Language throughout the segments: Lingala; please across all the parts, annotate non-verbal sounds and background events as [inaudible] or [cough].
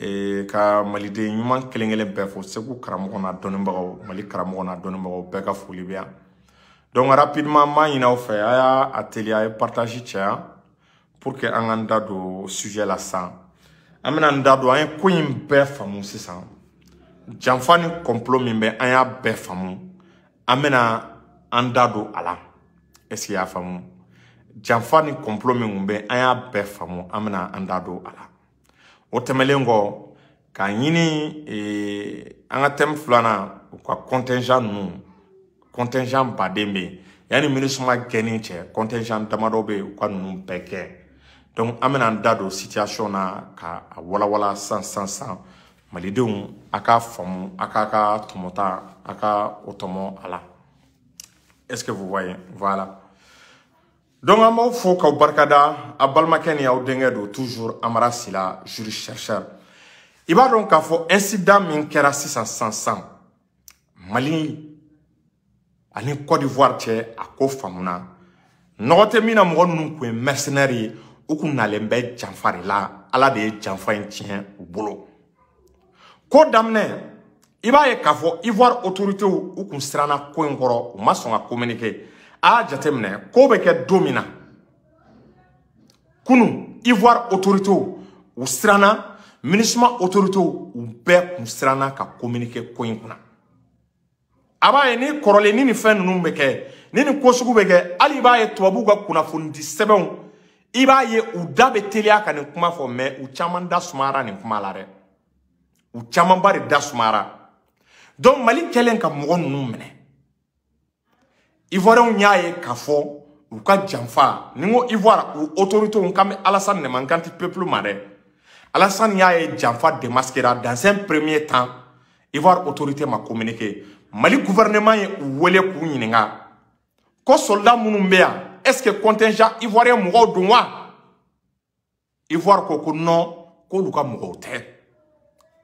Eh, ka maliden ɲuman kelen kelen bɛɛ fo segu karamɔgɔ n'a dɔnnibagaw mali karamɔgɔ n'a dɔnnibagaw bɛɛ ka foli bɛ yan donc rapidement n b'a ɲini aw fɛ a y'a a teliya a ye partage caya pour que an ka n da don sujet la sisan an bɛna n da don an ye ko in bɛɛ faamu sisan janfa ni complot min bɛ an y'a bɛɛ faamu an bɛna an da don a la est ce que i y'a faamu janfa ni complot min tun bɛ an y'a bɛɛ faamu an bɛna an da don a la. o tɛmɛlen kɔ k'a ɲini an ka tɛmɛ filanan u ka kɔntɛnjan ninnu kɔntɛnjan baden bɛ yen yanni minisuma gɛnni cɛ kɔntɛnjan damadɔ bɛ yen u ka ninnu bɛɛ kɛ donc an bɛna an da don situation na ka a walawala san san san malidenw a k'a faamu a k'a ka tɔmɔta a ka o tɔmɔ a la est ce que vous voyez voilà. donc an b'aw fo k'aw barikada a balimakɛ ni aw denkɛ don toujours amara sila juri chercheur i b'a dɔn k'a fɔ incident min kɛra sisan sisan sisan mali ani cote d'ivoire cɛ a ko faamuna nɔgɔ tɛ min na mɔgɔ ninnu tun ye mercenaire ye u kun nalen bɛ janfa de la ala de ye janfa in tiɲɛ u bolo ko daminɛ i b'a ye k'a fɔ ivoire autorités u kun siranna ko in kɔrɔ u ma sɔn ka communiquer a jateminɛ ko bɛ kɛ don min na kunu ivoire autoritew u siranna minisima autoritew u bɛɛ kun siranna ka kominike ko in kunna a b'a ye ni kɔrɔlen ni nin fɛn ninnu bɛ kɛ ni nin ko sugu bɛ kɛ hali i b'a ye tubabuw ka kunnafonidi sɛbɛnw i b'a ye u da bɛ teliya ka nin kuma fɔ mɛ u caman da sumayara nin kuma la dɛ u camanba de da sumayara donc mali kɛlen ka mɔgɔ ninnu minɛ ivoiriyɛnw y'a ye k'a fɔ u ka janfa ni n ko ivoire u autoritew k'an bɛ alasani nɛma kan ti peuple ma dɛ alasani y'a ye janfa démasquera dans un premier temps ivoire autorité ma communiquer mali gouvernement ye u wele k'u ɲininka ko soldat minnu bɛ yan est ce que contingent ivoirien mɔgɔw don wa ivoire ko ko non k'olu ka mɔgɔw tɛ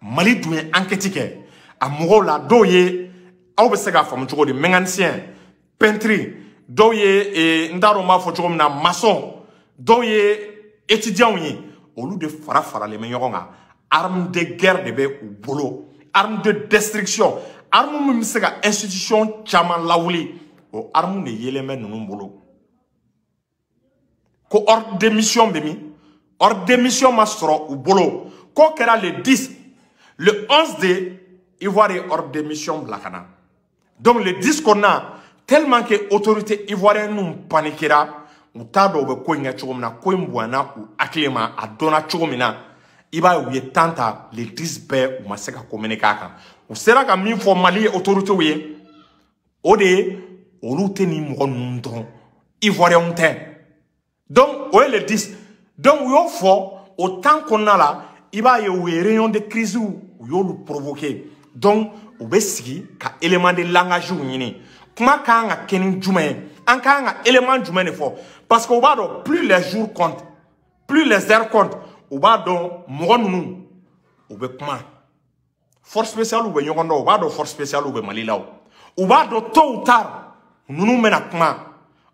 mali dun ye enquête kɛ a mɔgɔw la dɔw ye aw bɛ se k'a faamu cogo di mécanicien peintre dɔw et ndaroma t'a na maçon dɔw étudiant étudiants ye olu de fara faralen bɛ ɲɔgɔn arme de guerre de bɛ ou bolo arme de destruction arme min institution caman laouli, ou arme de yelen bɛ ninnu bolo ko ordre de mission bɛ min ordre de mission ma sɔrɔ bolo k'o kɛra le 10 le 11 de Ivoire ye ordre de mission bila donc le 10 qu'on a, tellement que autorité ivoirienne nu panikera u t'a dɔn u bɛ ko in kɛ cogo min na ko in bonyana u hakili ma a dɔnna cogo min na i b'a ye u ye tan ta le dix bɛɛ u ma se ka komene k'a kan u sera ka min fɔ mali ye autoritew ye o de ye olu tɛ nin mɔgɔ ninnu dɔn ivoiriyɛnw tɛ donc o ye le dix donc u y'o fɔ o tan kɔnɔna la i b'a ye u ye réunion de crise u y'olu provoquer donc u bɛ sigi ka élément de langage ɲini kuma kanga ka kɛ ni jumɛn element an ne fo parce que u plus les jours comptent plus les heures comptent Au b'a dɔn mɔgɔ ninnu force spéciale ou bɛ ɲɔgɔn dɔn u force spéciale ou be malila la o u tôt ou tard nous nous kuma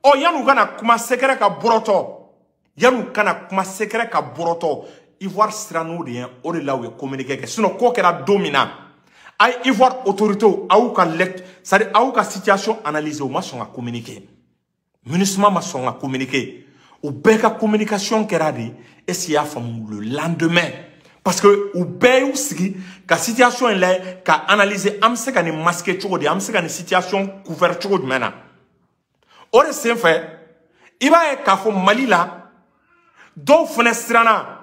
ɔ yan'u kana kuma secret ka broto yan'u kana kuma secret ka broto ivoire siran n'o de ye o de la communiqué sinon k'o kɛra dominant. A ye autorité ou ka lɛk c'est à dire a ka situation analyser ou ma son a communiqué. Munissement ma son a communiquer Ou bɛɛ ka communication qu'est de et ce que i le lendemain parce que ou bɛɛ aussi, sigi ka situation elle est, ka analyser an se ka ne masqué cogo de, an se ka ne situation couvert cogo de sen fɛ c'est fait. k'a fo Mali la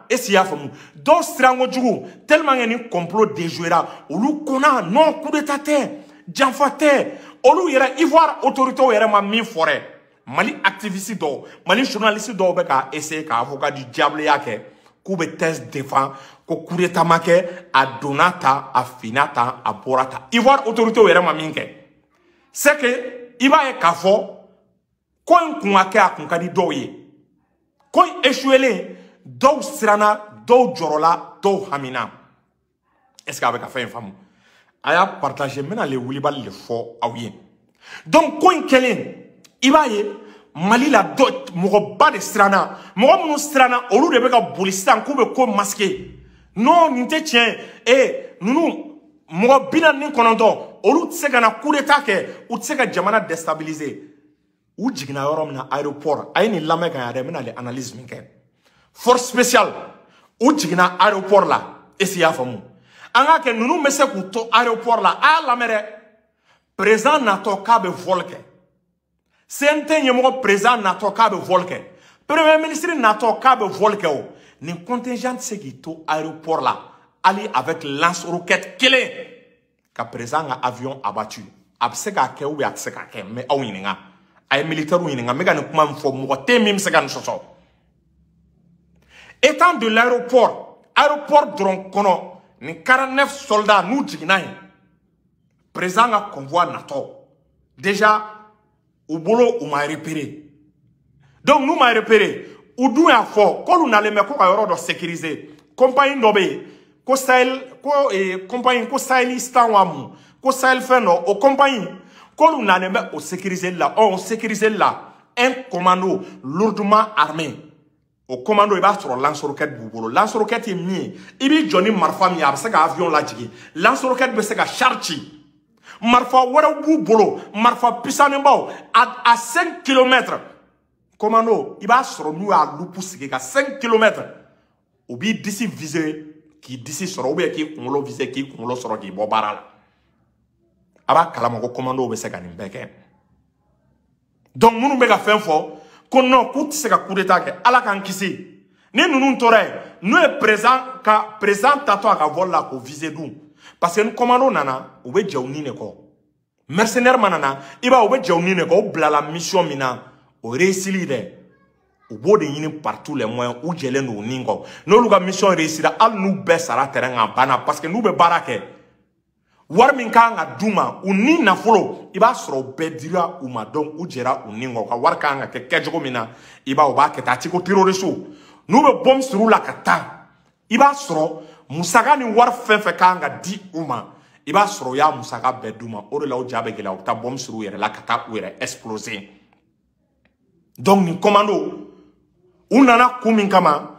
est-ce qu'il y a famu dɔw siran kojugu tellement que ni complot déjouera olu kunna non coup d'état tɛ janfa tɛ olu yɛrɛ ivoire autorité yɛrɛ ma min fɔ dɛ mali activiste dɔw mali journaliste dɔw bɛ k'a essayer k'a fɔ ka di diableya kɛ k'u bɛ thèse défend ko coup d'état ma kɛ a donna ta a finna ta a bɔra ta ivoire autorité yɛrɛ ma min kɛ c'est que i b'a ye k'a fɔ ko in kun ka kɛ a kun ka di dɔw ye ko in échouelen dɔw siranna dɔw jɔrɔla dɔw hamina est ce que a bɛ ka fɛn in faamu a y'a partage n bɛna le wulibali le fɔ aw ye donc ko in kɛlen i b'a ye mali la dɔ mɔgɔba de siranna mɔgɔ minnu siranna olu de bɛ ka boli sisan k'u bɛ ko masquer non nin tɛ tiɲɛ ee eh, ninnu mɔgɔ bi naani ni kɔnɔntɔn olu tɛ se ka na coup d'état kɛ u tɛ se ka jamana déstabiliser u jiginna yɔrɔ min na aéroport a ye nin lamɛn ka yan dɛ n bɛna le analyse min kɛ. force spéciale u jiginna aéroport la est-ce que y'a faamu an k'a kɛ ninnu bɛ se k'u to aéroport la a y'a lamɛn dɛ président natɔ k'a bɛ vol kɛ CNT ɲɛmɔgɔ président natɔ k'a bɛ vol kɛ premier ministre natɔ k'a bɛ vol kɛ o nin contingent tɛ se k'i to aéroport la hali avec lance roquette kelen ka président ka avion abattu a bɛ se k'a kɛ ou bien a tɛ se k'a kɛ n bɛ aw ɲininka a ye militaire ɲininka n bɛ ka nin kuma min fɔ mɔgɔ tɛ min bɛ se ka nin sɔsɔ. étant de l'aéroport aéroport dɔrɔn kɔnɔ nin 49 soldats n'u jiginna yen président ka convoi natɔ déjà u bolo u ma repéré donc n'u ma repéré u dun y'a fɔ k'olu nalen bɛ ko ka yɔrɔ dɔ sécuriser compagnie dɔ bɛ yen ko sahel ko eh, compagnie ko sahelistan wa mun ko sahel fɛn dɔ o compagnie k'olu nalen bɛ o sécuriseli la ɔ o sécuriseli la un commando lourdement armé o comando i b'a sɔrɔ lansorokɛti b'u bolo lansorokɛti ye min ye i b'i jɔ ni marifa min avion lajigin lansorokɛti bɛ se ka char ci bolo marifa pisanenbaw a a km. kilomètres komando i b'a sɔrɔ n'u y'a lupu 5 km. Ou kilomètres d'ici b'i Qui viser k'i disi ou bien k'i kunkolo viser k'i kunkolo sɔrɔ k'i bɔ baara la a b'a kalama ko komandow bɛ se ka nin donc minnu bɛ ka ko nɔn k'u tɛ se ka coup d'état kɛ ala k'an kisi ni ninnu tora yen n'o ye président ka président tatɔ a ka vol la k'o viser dun parce que ni commando nana u bɛ jɛ u ni de kɔ mercenaire ma nana i b'a ye u bɛ jɛ u ni de kɔ u bilala mission min na o réussili dɛ u b'o de ɲini partout les moyens u jɛlen don u ni kɔ n'olu ka mission réussira hali n'u bɛɛ sara terrain kan a banna parce que n'u bɛ baara kɛ wari min kan ka d'u ma u ni nafolo i b'a sɔrɔ o bɛɛ dira u ma dɔn u jɛra u ni kɔ u ka wari kan ka kɛ kɛcogo min na i b'a u b'a kɛ tan a ti ko terorisiw n'u bɛ bɔmu siri u la ka taa i b'a sɔrɔ musaka ni wari fɛn fɛn kan ka di u ma i b'a sɔrɔ u y'a musaka bɛɛ d'u ma o de la u ja bɛ gɛlɛya u bɛ taa bɔmu siri u yɛrɛ la ka taa u yɛrɛ exploser donc nin commando u nana kun min kama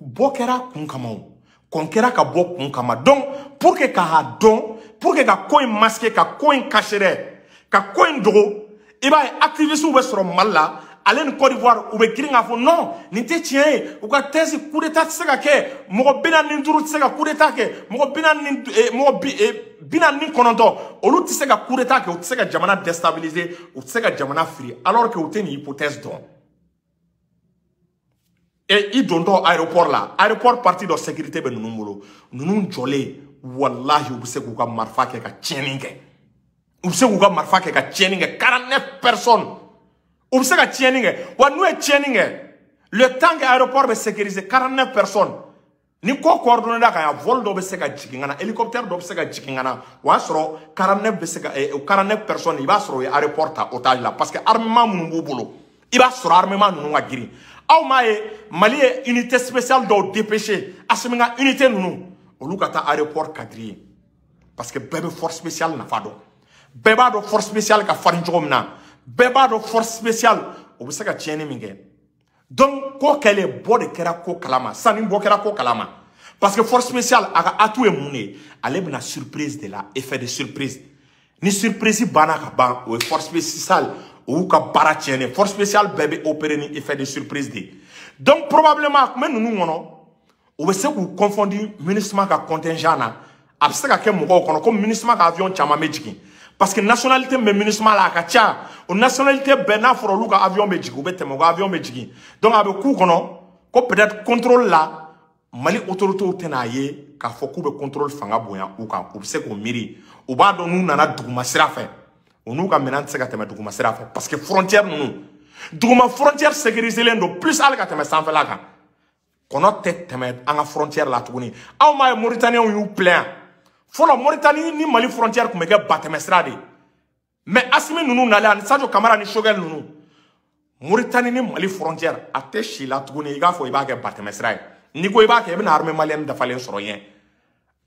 bɔ kɛra kun kama o kɔn kɛra ka bɔ kun kama donc pour que k'a dɔn pour que ka ko in masquer ka ko in cacher dɛ ka ko in dogo i eh b'a ye activistes bɛ sɔrɔ mali la ale ni Côte d'Ivoire u bɛ girin k'a fɔ non nin tɛ tiɲɛ ye u ka thèse coup d'état tɛ se ka kɛ mɔgɔ bi naani ni duuru tɛ se ka coup d'état kɛ mɔgɔ eh, bi naani ni mɔgɔ bi naani ni kɔnɔntɔn olu tɛ se ka coup d'état kɛ u tɛ se ka jamana déstabiliser u tɛ se ka jamana firi alors que u tɛ nin hypothèse dɔn e i dontɔ aéroport la aéroport partie dɔ sécurité bɛ ninnu bolo ninnu jɔlen walahi u bɛ se k'u ka marifa kɛ ka tiɲɛni kɛ u bɛ se k'u ka marifa kɛ ka tiɲɛni kɛ quarante neuf personnes u bɛ se ka tiɲɛni kɛ wa n'u ye tiɲɛni kɛ le temps que aéroport bɛ sécuriser quarante neuf personnes ni ko coordonné da ka yan vol dɔ bɛ se ka jigin ka na hélicoptère dɔ bɛ se ka jigin ka na o y'a sɔrɔ quarante neuf bɛ se ka eh, quarante neuf personnes i b'a sɔrɔ u ye aéroport ta otage la parce que armement minnu b'u bolo i b'a sɔrɔ armement ninnu ka girin aw m'a ye mali ye unité spéciale dɔw dépêché asimi ka unité ninnu. olu ka taa aéroport kadiri ye parce que bɛɛ bɛ force spéciale nafa dɔn bɛɛ b'a dɔn force spéciale ka farin cogo min na bɛɛ b'a dɔn force spéciale o bɛ se ka tiɲɛni min kɛ donc ko kɛlen bɔ de kɛra ko kalama sanni bɔ kɛra ko kalama parce que force spéciale a ka atout ye mun de ye ale bɛna surprise de la effet de surprise ni surprise banna ka ban o ye force spéciale o y'u ka baara tiɲɛnen force spéciale bɛɛ bɛ opérer ni effet de surprise de ye donc probablement a tun bɛ ninnu kɔnɔ. o bɛ se k'u kɔnfɔndi minisima ka kɔntɛnjan na a bɛ se ka kɛ mɔgɔw kɔnɔ komi minisima ka avion caman bɛ jigin parce que nationalité min bɛ minisima la a ka ca o nationalité bɛɛ n'a fɔra olu ka avion bɛ jigin u bɛ tɛmɛ u ka avion bɛ jigin donc a bɛ k'u kɔnɔ ko peut-être contrôle la mali autorités tɛna a ye k'a fɔ k'u bɛ contrôle fanga bonya u kan u bɛ se k'o miiri u b'a dɔn n'u nana duguma sira fɛ o n'u ka minɛn tɛ se ka tɛmɛ duguma sira fɛ parce que frontière ninnu duguma frontière sécuriselen don plus hali ka tɛmɛ sanfɛla kan kɔnɔ tɛ tɛmɛ an ka frontière la tuguni anw m'a ye moritaniyɛnw y'u pilɛn yan fɔlɔ moritani ni mali frontière tun bɛ kɛ batɛmɛsira de ye mɛ asimi ninnu nalen ani sajo kamara ni shogɛl ninnu moritani ni mali frontière a tɛ si la tuguni i k'a fɔ i b'a kɛ batɛmɛsira ye n'i ko i b'a kɛ i bɛna armée malienne dafalen sɔrɔ yen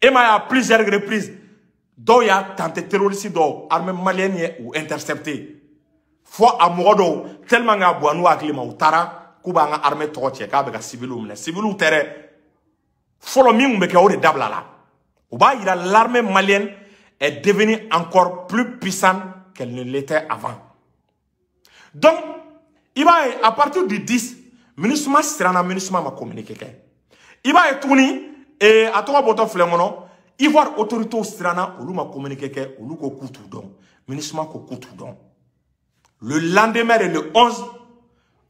e m'a ye à plusieurs reprises dɔw y'a tante terroriste dɔw armée malienne ye u intercepté fɔ a mɔgɔ dɔw tellement k'a bɔ n'u hakili ma u taara k'u b'an ka armée tɔgɔ cɛ k'a bɛ ka civiliw minɛ civiliw tɛ dɛ fɔlɔ min tun bɛ kɛ o de dabilala o b'a yira l'armée malienne est devenue encore plus puissante qu'elle ne l'était avant donc i b'a ye à partir du 10 MINUSMA siranna MINUSMA ma communiqué kɛ i b'a ye tuguni ee a tɔgɔ bɔtɔ filɛ n kɔnɔ Ivoire autorités siranna olu ma communiqué kɛ olu ko k'u t'u dɔn MINUSMA ko k'u t'u dɔn le lendemain de le 11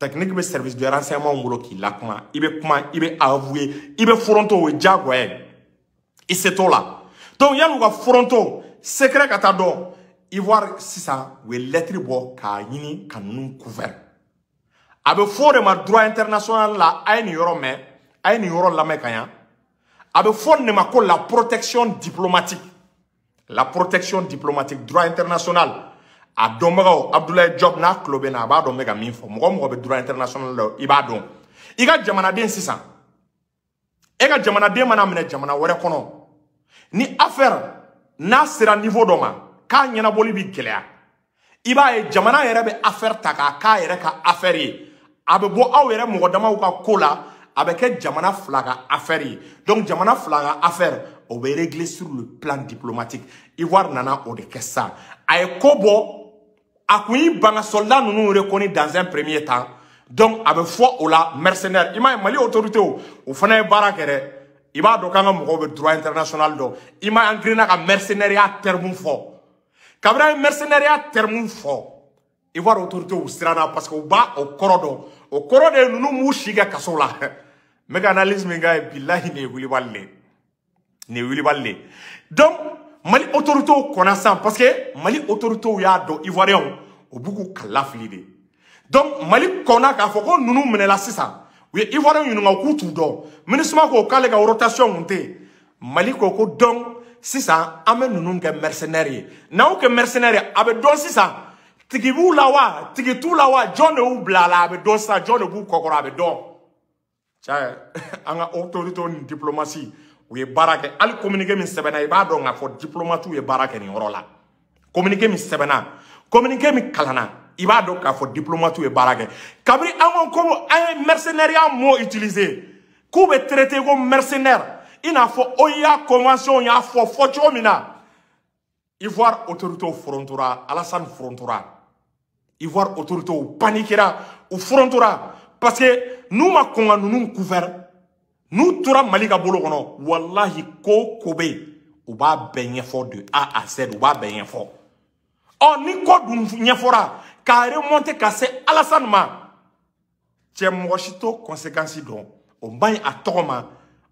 technique de service de renseignement bolo k'i la kuma Il kuma Il bɛ ibe i bɛ foronto o ye diyagoya ye donc il u fronto, secret ka taa dɔn ivoire sisan u ye lɛtiri k'a ɲini ka couvert a bɛ de ma droit international la a ye mais yɔrɔ mɛn a ye nin yɔrɔ lamɛn de ma la protection diplomatique la protection diplomatique droit international a dɔnbagaw abdulayi job n'a tulo bɛ na a b'a dɔn n bɛ ka min fɔ mɔgɔ o mɔgɔ bɛ droit international la i b'a dɔn i ka jamanaden sisan e ka jamanaden mana minɛ jamana wɛrɛ kɔnɔ ni affaire n'a sera niveau dɔ ma k'a ɲɛnabɔli bɛ gɛlɛya i b'a ye jamana yɛrɛ bɛ affaire ta k'a k'a yɛrɛ ka affaire ye a bɛ bɔ aw yɛrɛ mɔgɔ damaw ka ko la a bɛ kɛ jamana fila ka affaire ye donc jamana fila ka affaire o bɛ régler sur le plan diplomatique Ivoire nana o de kɛ sisan a ye ko bɔ a kun y'i ban ka soldat ninnu reconnu dans un premier temps donc a bɛ fɔ o la mercenaire i m'a ye mali autorité o o fana ye baara kɛ dɛ i b'a dɔn k'an ka mɔgɔw bɛ droit international dɔn i m'a ye an girinna ka mercenairiya terme fɔ kabini an ye mercenairiya terme fɔ ivoire autorité u siranna parce que u b'a o kɔrɔ dɔn o kɔrɔ de ye ninnu m'u si kɛ kaso la [laughs] n bɛ ka analyse min k'a ye bilahi nin ye wilibali le nin ye wilibali le donc mali autorité kɔnna parce que mali autorité y'a do Ivoirien o b'u beaucoup de donc mali nous nous nous minɛla Oui ivoirien nous minisima ko k'ale ka rotation monté mali ko ko donc sisan mercenaires. nous mercenaire ye que a ça lawa, la wa la wa John John u ye al kɛ communiqué min sɛbɛnna i b'a dɔn k'a diplomate ou ni kɛ nin yɔrɔ communiqué min sɛbɛnna communiqué min kalana k'a diplomate ou baara kɛ kabini an ko un an mercenaire mot utilisé. k'u traité ko mercenaire in n'a pas OIA convention y a fort fortio mina. Ivoir Ivoire autorité forontora Alassane frontora. Ivoire autorité paniquera ou frontura parce que nous, ma kɔn nous couvert nous, tora malika ka Wallahi, kɔnɔ walahi ko b'a ben de A à Z u b'a bɛɛ ben ɲɛfɔ ɔ ni dun ɲɛfɔra k'a remonter ka ma cɛ mɔgɔ t'o conséquence dɔn o man ɲi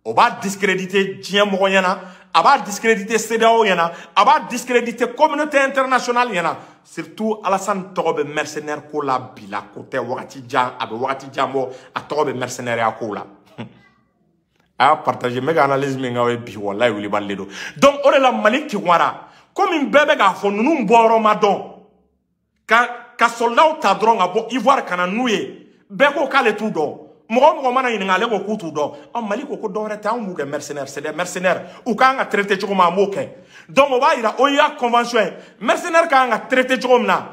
o b'a discréditer diɲɛ mɔgɔ discréditer discréditer communauté internationale surtout Alasani tɔgɔ bɛ mercenaire la a bɛ mercenaire a y'a partage n bɛ ka analyse min k'aw ye bi walayi wilibali de don donc o de la mali kiwara komi bɛɛ bɛ k'a fɔ ninnu bɔyɔrɔ ma dɔn ka ka soldaw ta dɔrɔn ka bɔ ivoire ka na n'u ye bɛɛ ko k'ale t'u dɔn mɔgɔ mɔgɔ mana ɲininka ale ko k'u t'u dɔn ɔ mali ko ko dɔwɛrɛ tɛ anw b'u kɛ mercenaire c'est des mercenaires u k'an ka traité cogo min an b'o kɛ donc o b'a yira oya convention ye mercenaire k'an ka traité cogo min na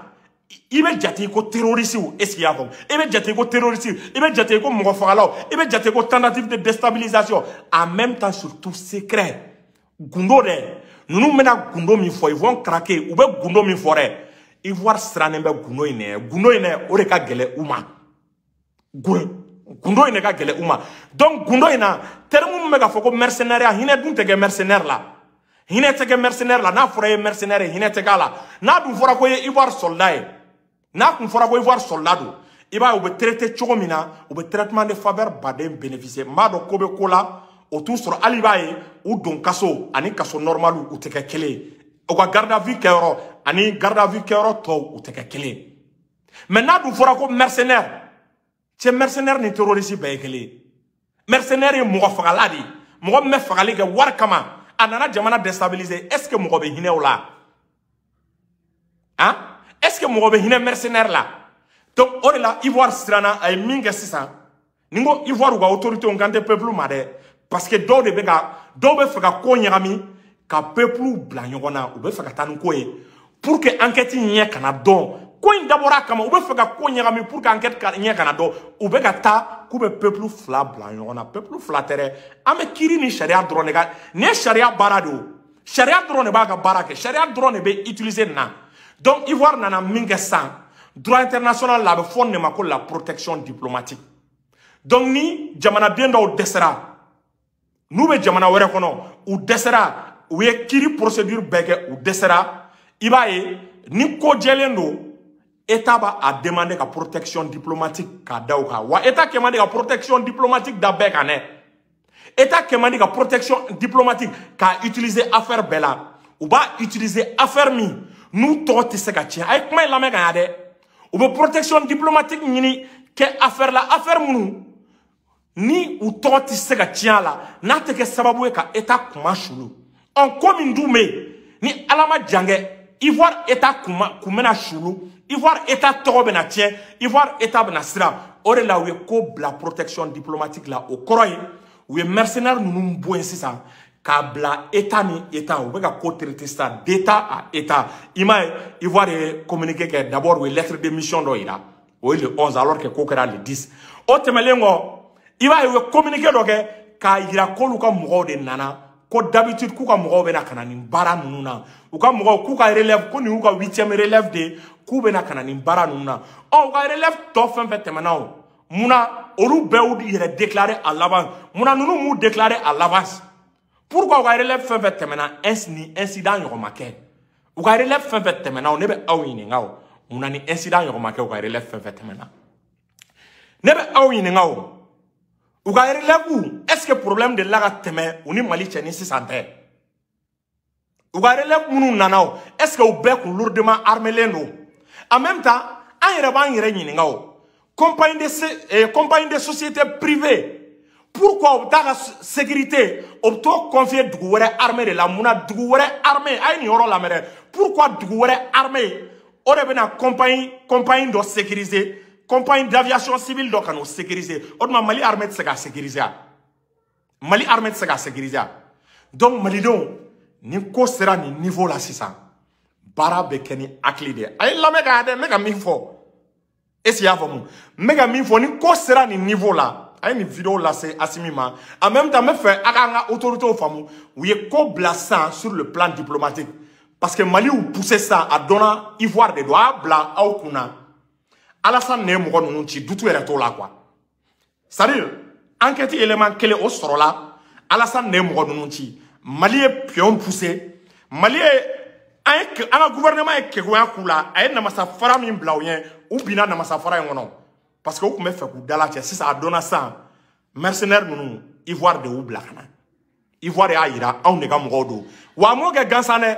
i bɛ jate ko terorisiw est ce que i y'a faamu i bɛ jate ko terorisiw i bɛ jate ko mɔgɔfagalaw i bɛ jate ko tentative de déstabilisation en même temps surtout secret gundo dɛ ninnu bɛna gundo min fɔ ils vont craquer u bɛ gundo min fɔ dɛ ivoire sirannen bɛ gundo in dɛ gundo in dɛ o de ka gɛlɛ u ma gundo in de ka gɛlɛ u ma donc gundo in na terme min bɛ ka fɔ ko mercenaire hinɛ dun tɛ kɛ mercenaire la. Hinette tɛ mercenaire la n'a fɔra mercenaire hinette gala. la n'a dun fɔra ko ye ivoire soldat ye n'a kun fɔra ko ivoire soldat don i b'a traité cogo mina, na traitement de faveur baden bénéficier Ma b'a dɔn ko bɛ ou o t'u sɔrɔ hali don kaso ani kaso normal ou tɛ qu'à kelen ye u ka garde à vue kɛyɔrɔ ani garde à vue kɛyɔrɔ tɔw u tɛ kɛ kelen n'a dun fɔra ko mercenaire cɛ mercenaire ni terroriste bɛɛ ye mercenaire ye mɔgɔ fagala de me mɔgɔ min kama a nana jamana déstabiliser est ce que mɔgɔ bɛ hinɛ o la han est ce que mɔgɔ bɛ hinɛ mercenaire la donc o de la ivoire siranna a ye min kɛ sisan ni n ko ivoire u ka autorité n kan tɛ peuple ma dɛ parce que dɔw de bɛ ka dɔw bɛ fɛ ka ko ɲagami ka peuple bila ɲɔgɔn na u bɛ fɛ ka taa ni ko ye pour que enquête ɲɛ kana dɔn ko in dabɔra kama u bɛ fɛ ka ko ɲagami pour que enquête ɲɛ kana dɔn u bɛ ka taa k'u bɛ peuple fila bila ɲɔgɔn na peuple fila tɛ dɛ an bɛ kiiri ni sariya dɔrɔn de ka nin ye sariya baara de ye o sariya dɔrɔn de b'a ka baara kɛ sariya dɔrɔn de bɛ utiliser nin na donc Ivoire nana min kɛ sisan droit international la a bɛ fɔ nin de ma ko la protection diplomatique donc ni jamanaden dɔw dɛsɛra n'u bɛ jamana wɛrɛ kɔnɔ u dɛsɛra u ye kiiri procédure bɛɛ kɛ u dɛsɛra i b'a ye ni ko jɛlen don État a demandé la protection diplomatique ka daw wa État demandé la protection diplomatique da a État la protection diplomatique ka utiliser affaire Bella. Ou b'a utiliser affaire nous Nous tɔgɔ se ka Avec a protection diplomatique ni que affaire la affaire nous ni u tɔgɔ se ka la n'a sababu État ni Ala Ivoire État kuma kumena shulu, Ivoire État tɔgɔ bɛna Ivoire État bɛna sira. O de la u ye protection diplomatique là au kɔrɔ où est mercenaire nous nous bɔ ça. sisan État ni État u bɛ ka ko d'État à État. I e, Ivoire e communiqué kɛ d'abord u lettre de mission dɔ yira o e le 11 alors que ko le 10. O tɛmɛlen Ivoire i b'a ye u communiqué dɔ kɛ k'a yira ka de nana ko d'habitude k'u ka mɔgɔw bɛna ka na nin baara ninnu na u ka mɔgɔw k'u ka relève ko nin y'u ka huitième relève de ye k'u bɛna ka na nin baara ninnu na ɔ u ka relève tɔ fɛn fɛn tɛmɛna o munna olu bɛɛ y'u yɛrɛ déclaré à l'avance munna ninnu m'u déclaré à l'avance pourquoi u ka relève fɛn fɛn tɛmɛna ins ni incident ɲɔgɔn ma kɛ u ka relève fɛn fɛn tɛmɛna o ne bɛ aw ɲininka o munna ni incident ɲɔgɔn ma kɛ u ka relève fɛn fɛn tɛmɛna ne bɛ aw ɲininka o u ka relève est ce que problème delila ka tɛmɛ u ni mali cɛ ni sisan tɛ u ka relève minnu nana o est ce que u bɛɛ kun lourdement armelen don en même temps an yɛrɛ b'an yɛrɛ ɲininka o compagnie de eh, compagnie de société privée pourquoi u bɛ taa ka sécurité o bɛ t'o confier dugu wɛrɛ armée de la mun na dugu wɛrɛ armée a ye nin yɔrɔ lamɛn dɛ pourquoi dugu wɛrɛ armée o de bɛ na compagnie compagnie dɔ sécuriser compagnie d'aviation civile donc ka n'o sécuriser autrement mali armée de se k'a sécuriser mali armée ce se sécurisé sécuriser Mali donc Mali, ni ko sera ni niveau là c'est ça bara kɛ ni hakili de ye a ye mega ka dɛ n bɛ ka min fɔ y'a ni ko sera ni niveau là a une vidéo là, c'est assimima. en même temps me fait, akanga autorité au ka autorités faamu ko bila sur le plan diplomatique parce que mali ou pousser ça à donner ivoire des doigts a à okuna. Alassane ne ye mɔgɔ ci dutu yɛrɛ t'o la quoi Salut. les enquête élément au o sɔrɔla Alassane ne ye mɔgɔ ci Mali pion poussé Mali avec un gouvernement ye kegunya k'u la a fara namasafara min bila u ɲɛ u binna fara in parce que vous pouvez faire que k'u dala si ça a dɔnna ça mercenaire nous Ivoire de ou bila Ivoire y'a yira anw de ka mɔgɔw ou wa gansane gansane,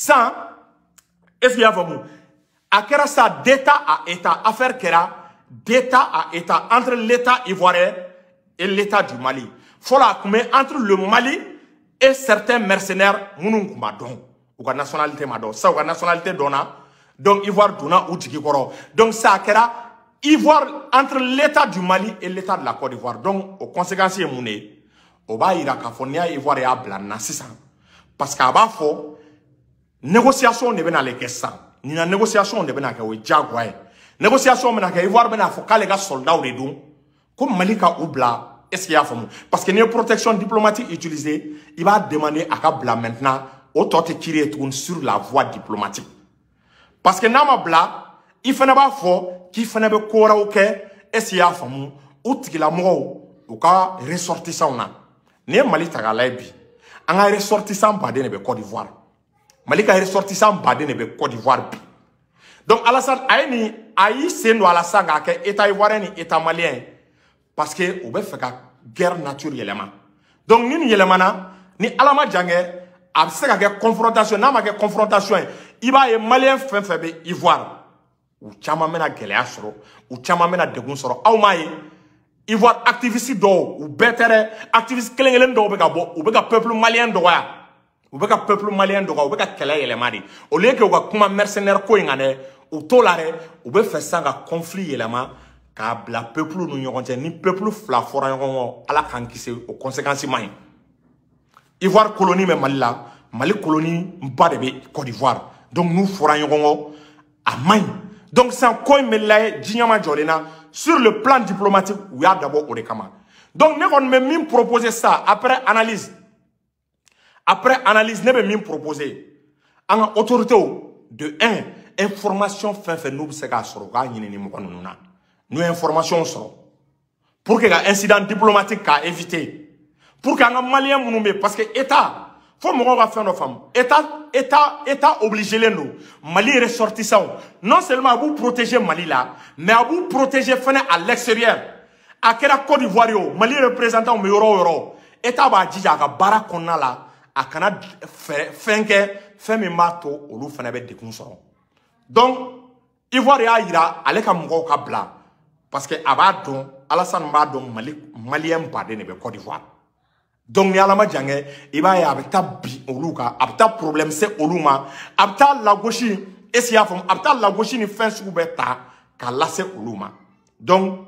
ça est ce y'a y a kɛra ça d'état à état affaire a d'état à état entre l'état ivoirien et l'état du Mali Il faut entre le Mali et certains mercenaires minnu madon ou nationalité madon. Ça ou la nationalité Dona, donc Ivoire donna ou jigi donc ça a Ivoire entre l'état du Mali et l'état de la Côte d'Ivoire donc aux conséquences il y a ye o b'a k'a fɔ Ivoire parce que bas faut négociation ne bɛna ale kɛ ni ɲinan négociation ne bɛna kɛ o négociation mena kɛ ivoire bɛna fɔ k'ale ka soldat soldats don ko comme Malika est-ce qu'il y a femme parce que n'i protection diplomatique utilisée il va demander à Kabla maintenant o tɔ tɛ sur la voie diplomatique parce que n'a ma bila il fana fo, fɔ k'i fana est-ce qu'il y a faamu la mort ou ka ressortissants na n'i malita mali anga ressortissant lajɛ bi an ka ressortissants de Côte d'Ivoire mali ka ressortissant baden de bɛ cote d'ivoire bi donc alassane a ye nin a y'i sen don alassane k'a kɛ état ivoirien ni état malien ye parce que u bɛ fɛ ka guerre nature yɛlɛma donc ni nin yɛlɛmana ni ala ma jan kɛ a bɛ se ka kɛ confrontation n'a ma kɛ confrontation ye i b'a ye malien fɛn fɛn bɛ ivoire u caman bɛna gɛlɛya sɔrɔ u caman bɛna degun sɔrɔ aw m'a ye ivoire activiste dɔw u bɛɛ tɛ dɛ activiste kelen kelen dɔw bɛ ka bɔ u bɛ ka peuple malien dɔgɔya. u bɛ un peuple malien dɔgɔ u bɛ un peu au lieu que mercenaire t'o la dɛ be conflit yɛlɛma k'a le peuple nous ni peuple ala k'an ivoire colonie mais mali la colonie pas de côte d'ivoire donc nous, fɔra a main donc c'est un sur le plan diplomatique u y a d'abord de donc nous on nous proposer ça après analyse après analyse, ne même proposé. En autorité, de 1, information fin fait nous, c'est se k'a sɔrɔ u k'a ɲini information pour que l'incident incident diplomatique à éviter pour que an ka maliyɛn minnu parce que État faut mɔgɔw ka fɛn nos femmes. État État État les nous. Mali ressortissant, non seulement à vous protéger Mali là, mais à vous protéger fenêtre à l'extérieur a kɛra Côte d'Ivoire Mali représentant au euro. Euro, va État à la a qu'on a là. la a kana fɛn kɛ fɛn min b'a to olu fana bɛ degun sɔrɔ donc ivoire y'a aleka ale ka mɔgɔw ka bila parce que a b'a dɔn alasani b'a dɔn mali maliyɛn baden de bɛ d'ivoire donc ni ala ma jan kɛ i b'a ye a bɛ taa olu kan a bɛ taa problème se olu ma a bɛ taa lagosi est-ce que y'a faamu a bɛ taa lagosi ni fɛn sugu bɛɛ ta k'a lase olu ma donc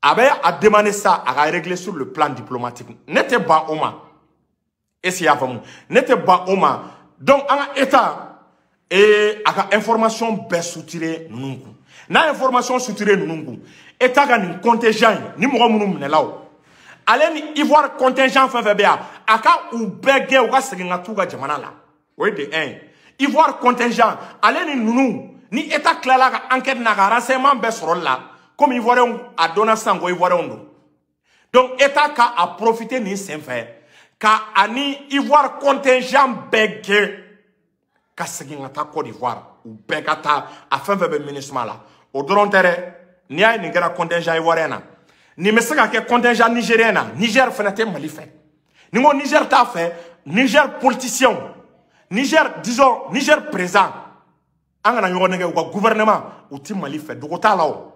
a bɛ a demander ça a ka régler sur le plan diplomatique ne tɛ ban o ma. est-ce y'a faamu ne tɛ ban o ma donc an ka état ee a ka information bɛɛ sutire ninnu kun n'a information sutire ninnu kun état ka nin contingent in ni mɔgɔ minnu minɛla o ale ni ivoire contingent fɛn fɛn bɛ yan a ka u bɛɛ gɛn u ka segin ka t'u ka jamana la o ye de un ye ivoire contingent ale ni ninnu ni état tilala ka enquête n'a ka renseignement bɛɛ sɔrɔli la komi ivoirien a dɔnna sisan ko ivoirien don donc état ka a profiter nin sen fɛ. ka ani ivoire contingent bɛɛ gɛn ka segin ka taa cote d'ivoire u bɛɛ ka taa a fɛn fɛn bɛ minisma la o dɔrɔn tɛ dɛ n'i y'a ye nin kɛra contingent ivoirien na nin bɛ se ka kɛ contingent nigérien na niger fana tɛ mali fɛ ni n ko niger t'a fɛ niger politicien niger disons niger président an kana ɲɔgɔn nɛgɛ u ka gouvernement u ti mali fɛ dogo t'a la o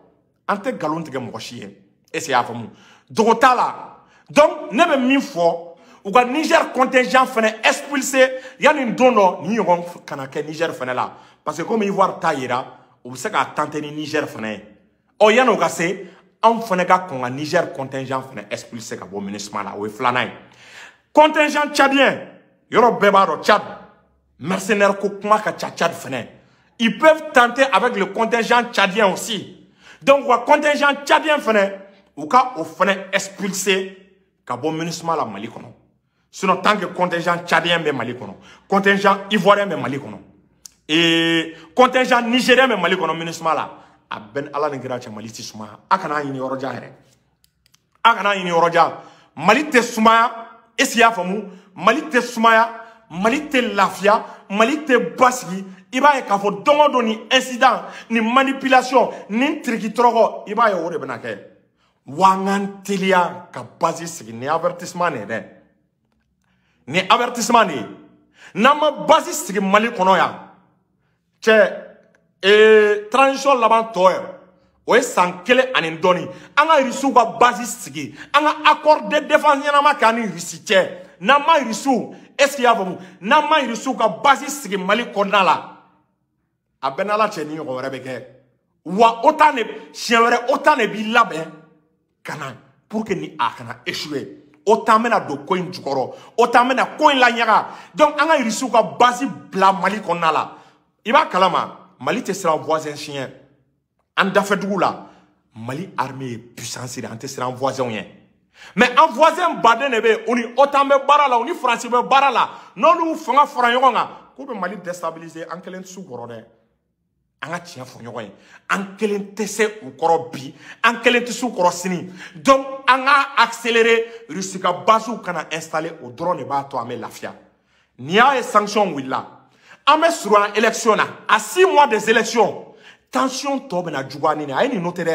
an tɛ nkalon tigɛ mɔgɔ si ye est ce que i y'a faamu dogo t'a la donc ne bɛ min fɔ. Ou quand niger contingent fana expulsé yanni une dɔ ni ɲɔgɔn kana niger fana la parce que comme ivoire voir yira u bɛ se k'a tante ni niger fana oh ɔ yanni o ka se ka kɔn niger contingent fana expulsé ka bɔ là la o contingent tchadien yɔrɔ bɛɛ b'a dɔn tchad mercenaire ko ka ca tchad ils peuvent tenter avec le contingent tchadien aussi donc u contingent tchadien fana ou ka ou fana expulsé ka bɔ minisma la mali kɔnɔ sinon tant que contingent tchadien bɛ mali kɔnɔ contingent ivoirien bɛ mali kɔnɔ ee contingent nigérien bɛ mali kɔnɔ minisma la a bɛ ni ala ni kira cɛ mali tɛ sumaya a kana ɲini yɔrɔjan yɛrɛ a kana ɲini yɔrɔjan mali tɛ sumaya est-ce que y'a faamu mali tɛ sumaya mali tɛ lafiya mali tɛ basigi i b'a ye k'a fɔ don o don nin incident nin manipulation nin tirikitɔrɔkɔ i b'a ye o de bɛna kɛ wa an k'an teliya ka base sigi nin avertissement nin ye dɛ. ni avertissement de ye n'an ma basi sigi mali kɔnɔ yan cɛ ee transition laban tɔ yɛrɛ o ye san kelen ani dɔɔni an ka irisiw ka basi sigi an ka accord de défense ɲɛnama kɛ an ni irisi cɛ n'an ma irisiw est ce que i y'a faamu n'an ma irisiw ka basi sigi mali kɔnɔna la a bɛɛ n'ala cɛ ni ɲɔgɔn wɛrɛ bɛ kɛ wa o tan de siɲɛ wɛrɛ o tan de b'i labɛn ka na pour que ni a kana échouer. o t'an bɛna don ko in jukɔrɔ o t'an bɛna ko in laɲaga donc an ka irisiw ka base bila mali kɔnɔna la i b'a kalama mali tɛ siran voisin siɲɛ an dafɛdugu la mali armée ye puissance de an tɛ siran an voisinw ye mais an voisin baden de bɛ yen u ni otan bɛ baara la u ni faransi bɛ baara la n'olu fanga fara ɲɔgɔn kan k'u bɛ mali déstabiliser an kelen tɛ s'u kɔrɔ dɛ Anga ka tiɲɛ fɔ ɲɔgɔn ye an kelen u kɔrɔ bi donc Anga ka accélérer rusi kana installé o drone de b'a to an bɛ lafiya n'i y'a sanction wulila an bɛ élection na à six mois des élections tension tɔ na juguya ni nin a ye nin noter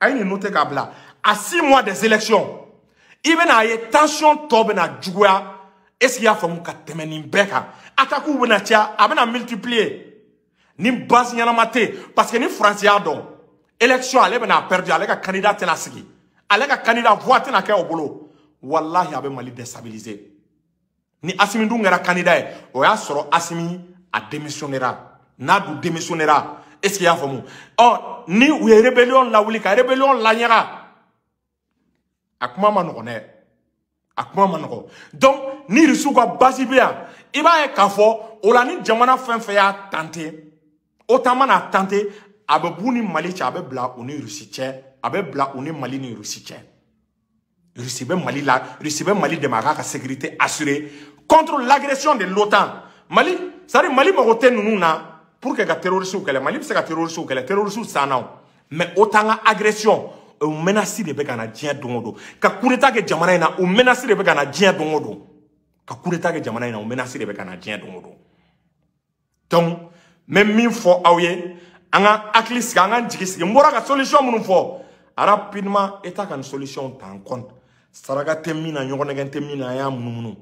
a ye à six mois des élections i a tension tɔ na juguya est ce que i y'a faamu ka tɛmɛ nin bɛɛ kan a multiplier. ni base ɲɛnama tɛ parce que ni faransi y'a dɔn election ale bɛna perdre ale ka candidat tɛna sigi ale ka candidat voix tɛna kɛ o bolo walahi a bɛ mali déstabiliser ni asimi dun kɛra candidat ye o y'a sɔrɔ asimi a démissionnera n'a dun démissionnera est ce que i y'a faamu ɔ ni u ye rébellion lawuli ka rébellion laɲaga a kuma ma nɔgɔn dɛ a kuma ma nɔgɔn donc ni rusu ka basi bɛ yan i b'a ye k'a fɔ o la ni jamana fɛn fɛn y'a tante OTAN mana tenter a bɛ b'u ni Mali cɛ a bɛ bila u ni Rusi cɛ a bɛ bila u ni Mali ni Rusi cɛ Rusi bɛ Mali la Rusi bɛ Mali dɛmɛ a k'a ka sécurité assurer contre l'agression de l'OTAN Mali c'est à dire Mali mago tɛ ninnu na pour que ka terroristes kɛlɛ Mali bɛ se ka terroristes kɛlɛ terroristes sanna o mais OTAN ka agression o menace de bɛ ka na diɲɛ don o don ka coup d'état kɛ jamana in na o menace de bɛ ka na diɲɛ don o don ka coup d'état kɛ jamana in na o menace de bɛ ka na diɲɛ don o don donc même bɛ min fɔ aw ye an ka hakili sigi ka solution mounou fɔ rapidement état kan solution ta en compte Saraga tɛ min na ɲɔgɔn nɛgɛn tɛ na an y'a munumunu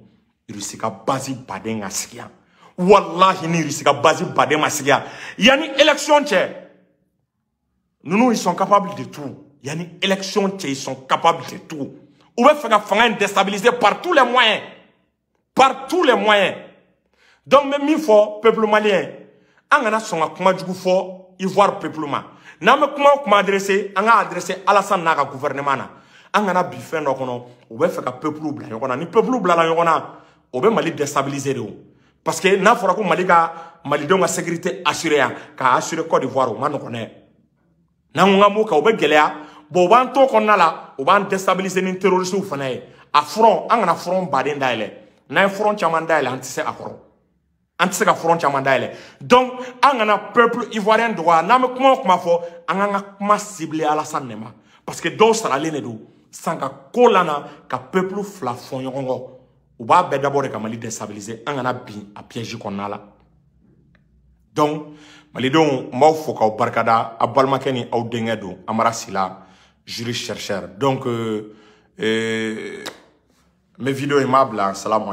irisi ka base baden ka sigi ni irisi ka base baden ma sigi yan yanni élection cɛ ninnu ils sont capables de tout Yani élection cɛ ils sont capables de tout Ou bɛ faire ka hein, déstabiliser par tous les moyens par tous les moyens donc même bɛ min peuple malien an kana sɔn ka kuma jugu fɔ ivoire peuple ma n'an bɛ kuma o kuma adresse an ka adresse alasan n'a ka gouvernement na an kana bi fɛn dɔ kɔnɔ u bɛ fɛ ka peuple bila ɲɔgɔn na ni peuple bilala ɲɔgɔn na o bɛ mali déstabiliser de o parce que n'a fɔra ko mali ka malidenw ka sécurité assuré yan k'a assuré côte d'ivoire o ma nɔgɔn dɛ n'an ko k'an b'o kan o bɛ gɛlɛya bon u b'an to kɔnɔna la u b'an déstabiliser ni terroristes fana ye a front an kana front baden dayɛlɛ n'an ye front caman dayɛlɛ an tɛ se a kɔrɔ anti il se front donc angana peuple ivoirien droit, kuma kuma ciblé parce que dans ce lene do sanga kolana peuple yongo, ou b'a a piège donc malidon n b'aw fo k'aw barikada a balimakɛ je Amara Sila juriste chercheur donc euh, euh, mes vidéos aimables, hein. salam